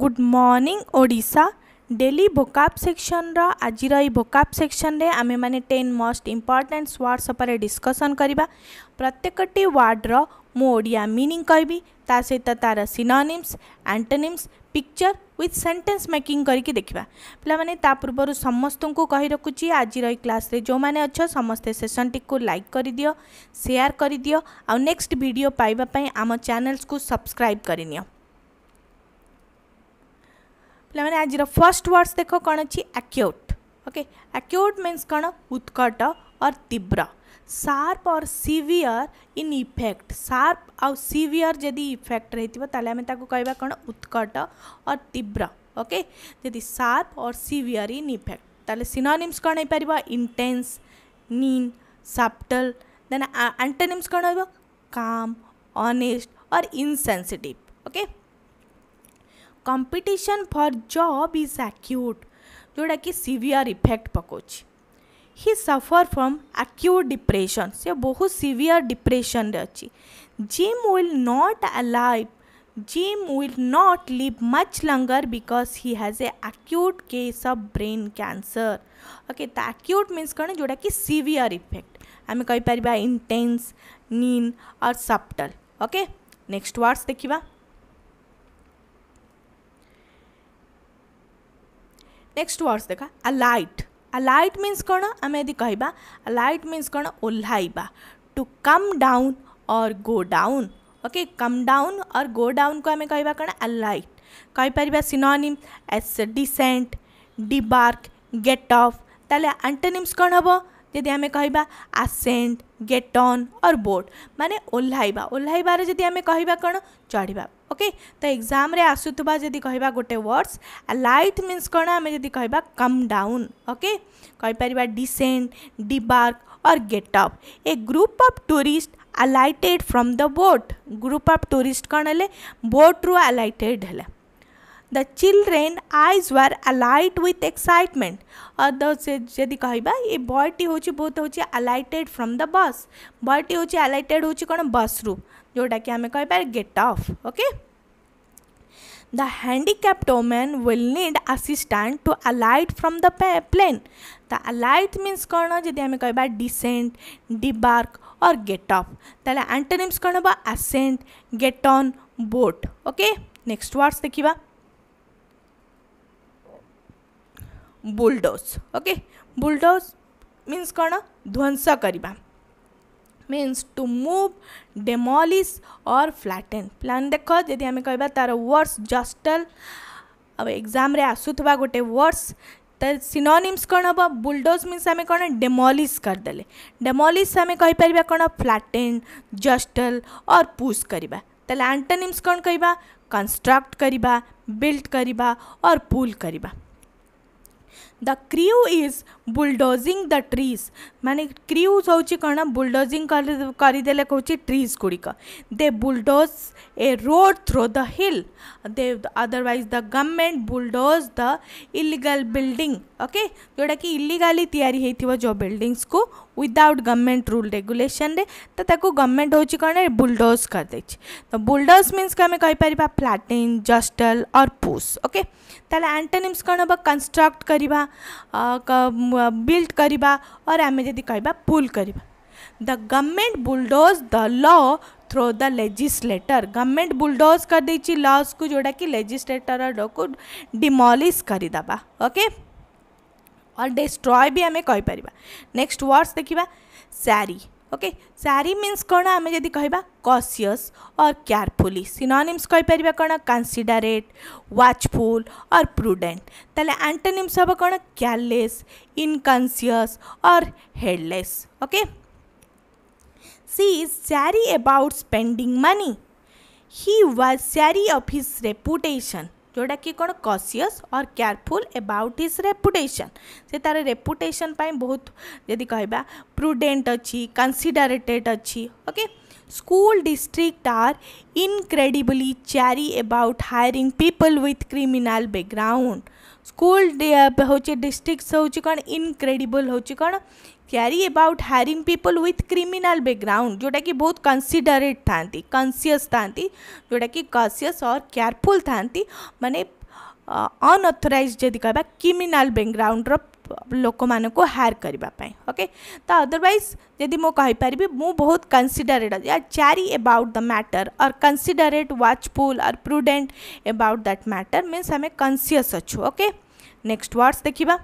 Good morning Odisha daily vocab ସେକ୍ସନ୍ର ଆଜିର ଏଇ ଭୋକାବ୍ ସେକ୍ସନ୍ରେ ଆମେମାନେ ଟେନ୍ ମୋଷ୍ଟ ଇମ୍ପର୍ଟାଣ୍ଟ ୱାର୍ଡ଼ସ୍ ଉପରେ ଡିସ୍କସନ୍ କରିବା ପ୍ରତ୍ୟେକଟି ୱାର୍ଡ଼ର ମୁଁ ଓଡ଼ିଆ ମିନିଂ କହିବି ତା ସହିତ ତା'ର synonyms antonyms picture with sentence making କରିକି ଦେଖିବା ପିଲାମାନେ ତା ପୂର୍ବରୁ ସମସ୍ତଙ୍କୁ କହି ରଖୁଛି ଆଜିର ଏଇ କ୍ଲାସ୍ରେ ଯେଉଁମାନେ ଅଛ ସମସ୍ତେ ସେସନ୍ଟିକୁ ଲାଇକ୍ କରିଦିଅ ସେୟାର କରିଦିଅ ଆଉ ନେକ୍ସଟ ଭିଡ଼ିଓ ପାଇବା ପାଇଁ ଆମ ଚ୍ୟାନେଲ୍ସକୁ ସବସ୍କ୍ରାଇବ୍ କରିନିଅ पे आज फर्स्ट वर्ड्स देख कौन अच्छी आक्यूट ओके आक्यूट मीनस कौन उत्कट और तीव्र सार्प और सीवियर इन इफेक्ट सार्प आउ सीवियर जदि इफेक्ट रही आम कह उत्कट और तीव्र ओके जदि सार्प और सीवियर इन इफेक्ट तेल सिनोनिम्स कौन हो पार intense keen subtle then antonyms कौन हो काम अनेस्ट और इनसेनसीटिव ओके कंपिटिशन फर जब इज आक्यूट जोटा कि सीवियर इफेक्ट पकोच he suffer from acute depression से बहुत सीवियर डिप्रेशन रे अच्छी Jim will not alive Jim will not live much longer because he has a acute case of brain cancer okay तो acute means कौन जोटा कि severe effect आम कहींपर intense keen और सप्टल ओके नेक्स्ट वर्ड्स देखा next words देखा alight alight means कौन आम यदि कह अलाइट मीन्स कौन ओह्लैवा टू कम डाउन और go down okay come down और गो डाउन को आम कह अलाइट कहपर synonyms descend disembark get off ताले आंटोनिम्स कौन हम ଯଦି ଆମେ କହିବା ascend get on or boat ମାନେ ଓହ୍ଲାଇବା ଓହ୍ଲାଇବାରେ ଯଦି ଆମେ କହିବା କ'ଣ ଚଢ଼ିବା ଓକେ ତ ଏକ୍ଜାମ୍ରେ ଆସୁଥିବା ଯଦି କହିବା ଗୋଟେ ୱାର୍ଡ଼ସ୍ ଲାଇଟ୍ ମିନ୍ସ କ'ଣ ଆମେ ଯଦି କହିବା କମ୍ ଡାଉନ୍ ଓକେ କହିପାରିବା descend disembark or get off a group of tourist alighted from the boat group of tourist କ'ଣ ହେଲେ ବୋଟ୍ରୁ ଆଲାଇଟେଡ଼୍ ହେଲା the children eyes were alight with excitement the ସେ ଯଦି କହିବା ଏ ବୟଟି ହେଉଛି ବହୁତ ହେଉଛି ଆଲାଇଟେଡ଼୍ ଫ୍ରମ୍ ଦ ବସ୍ ବୟଟି ହେଉଛି ଆଲାଇଟେଡ଼୍ ହେଉଛି କ'ଣ ବସ୍ରୁ ଯେଉଁଟାକି ଆମେ କହିବା get off okay the handicapped women will need assistant to alight from the plane the alight means କ'ଣ ଯଦି ଆମେ କହିବା descend disembark or get off ତାହେଲେ ଆଣ୍ଟୋନିମ୍ସ କ'ଣ ହେବ ascend get on boat okay next words ଦେଖିବା ବୁଲଡୋଜ୍ ओके बुलडोज ମିନ୍ସ कौन ध्वंस କରିବା means to move demolish or flatten ପ୍ଲାନ୍ ଦେଖ ଯଦି ଆମେ କହିବା ତା'ର ୱାର୍ଡ଼ସ୍ ଜଷ୍ଟଲ୍ एग्जाम ଏକ୍ଜାମ୍ରେ ଆସୁଥିବା ଗୋଟେ ୱାର୍ଡ଼ସ୍ सिनोनिम्स कौन हम बुलडोज मीन्स आम कौन डेमोलीस करदे डेमोलीस आम कहीपर कौन फ्लाटेन जस्टल और पुश करवा तेल आंटोनिम्स कौन कह कंस्ट्रक्ट करवा बिल्ड करवा और पुल करवा the crew is bulldozing the trees माने क्रिउज हूँ कौन बुलडोजिंग करदे कौन ट्रीज गुड़िक they bulldoze a road through the hill they otherwise the government bulldoze the illegal building okay जोटा कि इलिगाली या जो बिल्डिंग्स को विदाउट गवर्नमेंट रूल रे तो ताको गवर्नमेंट हूँ कौन बुलडोज करदे तो बुलडोज मीन्स को आम कहीपर प्लाटिन जस्टल और पुश ओके ताले आंटोनिम्स कौन हम कंस्ट्रक्ट करवा बिल्ड करवा और आम जब कह पुल करवा द गवर्नमेंट बुलडोज द ल through the legislator government bulldoze कर लॉज को जोड़ा कि लेजिस्लेटर को डिमोलीश करदे ओके okay? और डेस्ट्रय भी आम कहीपर नेक्स्ट वर्ड्स देखा सारी ओके सारी मीन्स कौन आम जी कह कसीयस और केयरफुली सिनोनिम्स कहीपर कौन कनसीडरेट वाचफुल और प्रुडेंट तेल आंटनिम्स हम कौन केयरलेस इनकनसीयस और heedless okay she is chary about spending money he was chary of his reputation जोटा कि कौन कसीयस और केयरफुल अबाउट हिज रेपुटेशन से तार रेपुटेसन बहुत यदि कह प्रुडेट अच्छी कन्सीडरेटेड अच्छी okay school district are incredibly chary about hiring people with criminal background school हूँ डिस्ट्रिक्स हूँ कौन इनक्रेडिबल हूँ कौन chary about hiring people with criminal background जोटा कि बहुत कनसीडरेट था कनसीयस था जोटा कि कसीयस और केयरफुल था मानते अनअथराइज जदि कह क्रिमिनाल बैकग्राउंड लोक मान हायर करने ओके तो अदरवैज जदि मुझेपर मु बहुत considerate chary about the matter और considerate watchful are prudent about that matter means आम कनसीयस अच्छू ओके नेक्स्ट वर्ड्स देखा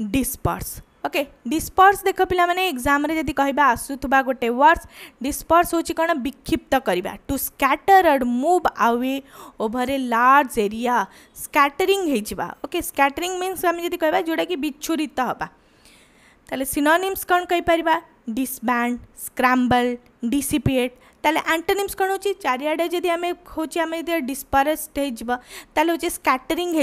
डिस्पर्स ओके डिस्पर्स देख पिलाने एक्जाम जदि कह आसुवा गोटे वर्ड्स डिस्पर्स हूँ कौन विक्षिप्त करवा to scatter and move away over a large area scattering होगा ओके स्कैटरिंग मीन्स आम जी कह जोटा कि विच्छुरित हवा तेल सिनोनिम्स कौन कहीपर डिसबैंड स्क्राम्बल डिसिपिएट तेल एंटनिम्स कौन हो चारे जब आम हूँ आम डिस्पारेस्ड हो स्कैटरिंग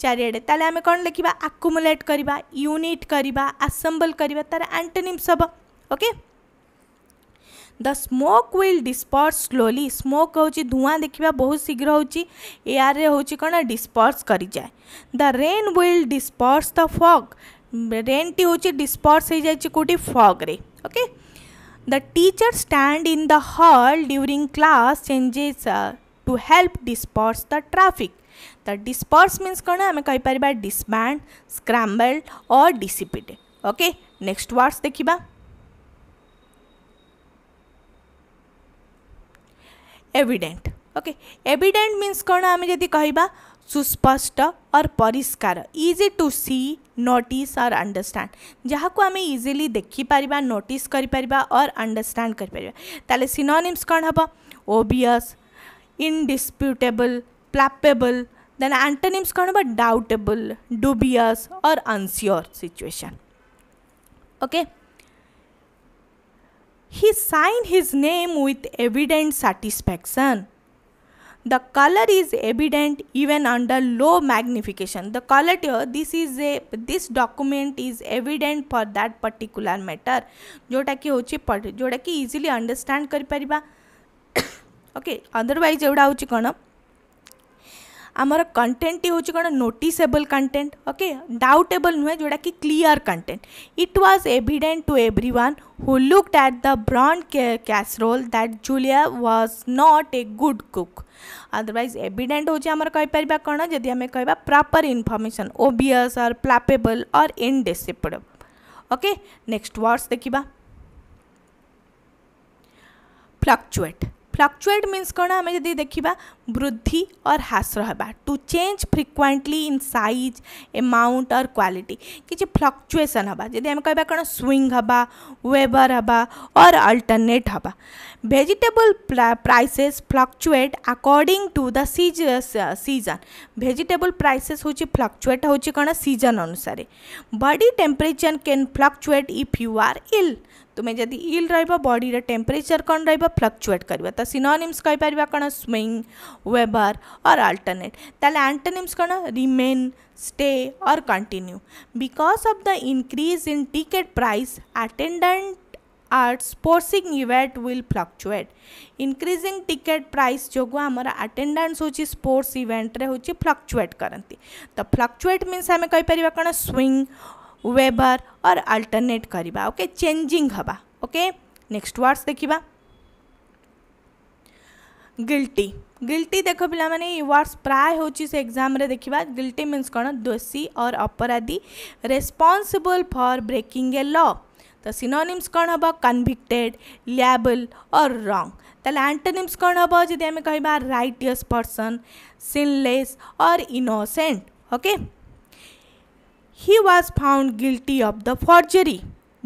चारिड़े तेल आम कौन लिखा आकुमुलेट करवा यूनिट करवा आसम्बल करवा तार एंटनिम्स हम okay the smoke will disperse slowly smoke हूँ धूआ देखा बहुत शीघ्र होयारे हूँ कौन डिस्पर्स कर जाए the rain will disperse the fog rain टी हूँ डिस्पर्स हो जाए कौटी फग्रे okay okay? The teacher stand in the hall during class changes uh, to help disperse the traffic. The disperse means kon ame आम pariba disband, scramble or dissipate. Okay, next words dekhiba evident okay evident means कौन आम जब कह सुस्पष्ट और परिष्कार easy to see notice और understand जहाँ को आम इजिली देखिपर नोटिस कर और अंडरस्टैंड कर सिनोनिम्स कौन हम obvious indisputable palpable then antonyms कौन हम डाउटेबल डुबियस और unsure situation okay he sign his name with evident satisfaction the color is evident even under low magnification the color here this is a this document is evident for that particular matter जोटा कि हूँ जोटा कि easily understand कर okay otherwise एगुड़ा हूँ कौन आमर कंटेन्ट हूँ कौन नोटिसेबल कंटेन्ट ओके डाउटेबल नुहे जोटा कि clear content it was evident to every one who looked at the burnt casserole that Julia was not a good cook otherwise evident हूँ आम कहीपर कौन जदि आम कह प्रपर इनफर्मेसन ओबियस और प्लापेबल और इनडेसिपल ओके नेक्स्ट वर्ड्स देखा fluctuate fluctuate means कौन आम जब देखा वृद्धि और ह्रास रहा टू चेंज फ्रिक्वेंटली इन सैज एमाउंट और क्वालिटी किसी फ्लक्चुएसन हवा जब आम कह कौन स्विंग हवा वेबर हवा और अल्टरनेट हवा vegetable prices fluctuate according to the season vegetable prices हूँ फ्लक्चुएट हूँ कौन सीजन अनुसार body temperature can fluctuate if you are ill तुम्हें तो जदि इल रडी टेम्परेचर कौन र्लक्चुएट कर तो सिनोनिम्स कहींपर कौन स्विंग वेबर और अल्टरनेट ताल आंटनिम्स कौन रिमेन स्टे और continue because of the increase in ticket price आटेडेट at sporting event will fluctuate increasing ticket price जो आम आटेडेन्स हो स्पोर्ट्स इवेंट हूँ फ्लक्चुएट करती तो फ्लक्चुएट मीनस आम कहींपर कौन स्विंग वेभर और अल्टरनेट करवा ओके चेंजिंग हवा ओके नेक्स्ट वर्ड्स देखा गिल्टी गिल्टी देख पाने वर्ड्स प्राय हो से एग्जाम रे देखा गिल्टी मीनस कौन दोषी और अपराधी रेस्पॉन्सिबल फॉर ब्रेकिंग ए ल तो सिनोनिम्स कौन हम कनभिक्टेड लियाबल और रंग तेल आंटोनिम्स कौन हम जी कह रईटिस् पर्सन सिनलेस और innocent okay he was found guilty of the forgery.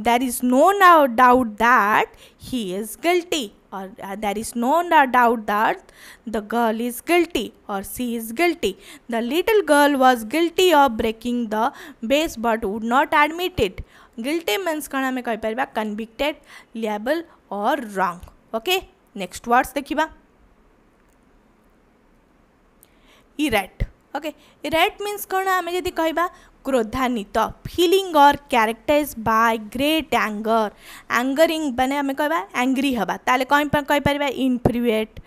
There is no doubt that he is guilty or uh, there is no doubt that the girl is guilty or she is guilty. The little girl was guilty of breaking the vase but would not admit it. Guilty means कौन हमें कही पारिबा convicted, liable or wrong. Okay, next words देखिबा. Erect. Okay, erect means कौन हमें यदि कहिबा क्रोधान्वित फिलिंग अर क्यार्टाइज बाय ग्रेट एंगर आंगरिंग मैंने आम कह एंग्री हवा तेल कहीं पार इनफ्रुएट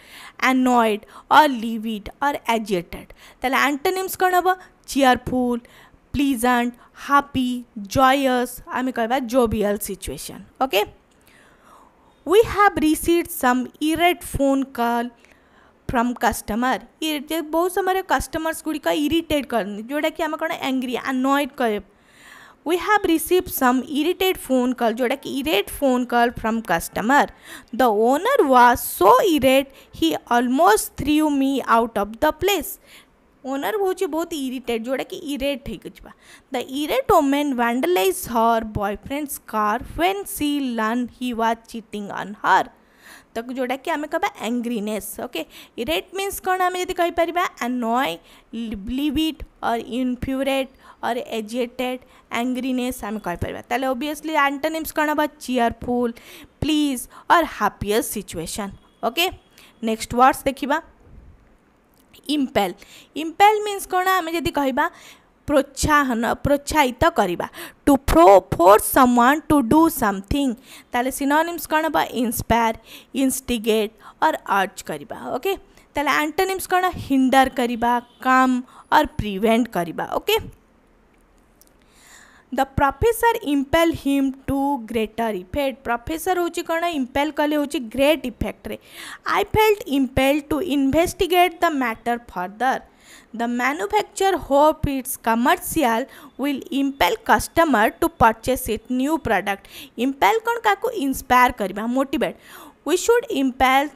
एनयड अर लिविड अर एजुएटेड तेल आंटोनिम्स कौन हम चेयरफुल प्लीजेंट हापी जयस आम कह jovial situation okay we have receive some irate phone call from customer ಈ बहुत समय कस्टमर्स ಕಸ್ಟಮರ್ಸ್ इरीटेड ಇರಿಟೇಟ್ ಕರ್ನಿ ଯେଉଁଟାକି ଆମେ କ'ଣ angry annoyed we have receive some irritated phone call जोटा कि irate phone call from customer the owner was so irate he threw you me out of the place owner हूँ बहुत irritated जोटा कि इरेट हो the irate women vandalize her बॉयफ्रेंड्स car when she learn he was cheating on her तक जोड़ा कि आम कह एंग्रीनेस ओके रेड मीनस कौन आम जी कहींपर नय लिविड और इनफ्यूरेट और एजिएटेड एंग्रीनेस आम कहींपर ताल ओबली आंटनिम्स कौन हम चेयरफुल प्लीज और happiest situation okay next words देखा इम्पेल इम्पेल मीनस कौन आम जी कह प्रोत्साहन प्रोत्साहित करने to throw force someone to do something ताले सिनोनिम्स कौन हम इंस्पायर इंस्टिगेट और अर्ज करने ओके ताले एंटोनिम्स कौन हिंडर करवा काम और प्रिवेंट करवा okay the professor impel him to greater effect professor हूँ कौन इम्पेल कले हूँ ग्रेट इफेक्ट रे I felt impel to investigate the matter further The manufacturer hopes its commercial will impel customer to purchase it new product. Impel कौन का को inspire करिबा motivate. We should impel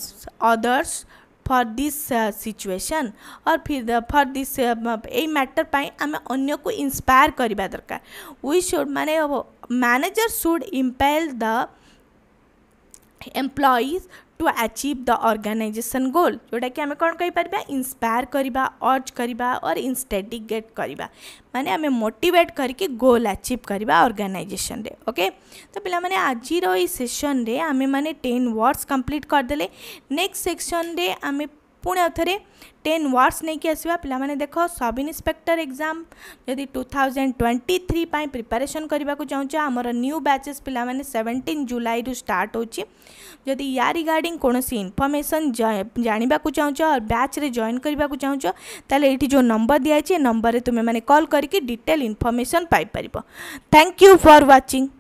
others for this situation और फिर for this यही matter पर आम अन्न को इन्स्पायर करवा दरकार वी सुड मान manager should impel the employees to achieve the organisation goal जोटा कि आम कौन कही पार इन्सपायर करवा अर्ज करवा और इनस्टेडिकेट करवा माने आम मोटिवेट करके गोल आचिव करवा अर्गानाइजेसन ओके तो पे आज सेसन में आम मैंने टेन वर्ड्स कम्प्लीट करदे नेक्स्ट सेक्शन में आम पुणे थे टेन वार्डस नहीं आसवा पाने देख सब इन्स्पेक्टर एग्जाम यदि two thousand twenty three preparation करवाक चाहूँ आमर न्यू बैचेस पे सेवेन्टीन जुलाई रु स्टार्ट होदि या रिगार्ड कौन इनफर्मेसन जानवाक चाहू और बैच रे जॉन करवाक चाहू तेल्हे ये जो नंबर दिया दिखाई नंबर में तुम्हें कल करके डिटेल इनफर्मेसन पाइपर थैंक यू फॉर वाचिंग